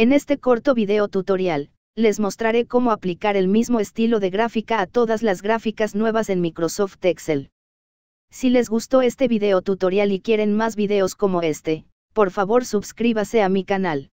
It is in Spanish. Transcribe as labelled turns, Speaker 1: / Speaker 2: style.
Speaker 1: En este corto video tutorial, les mostraré cómo aplicar el mismo estilo de gráfica a todas las gráficas nuevas en Microsoft Excel. Si les gustó este video tutorial y quieren más videos como este, por favor suscríbase a mi canal.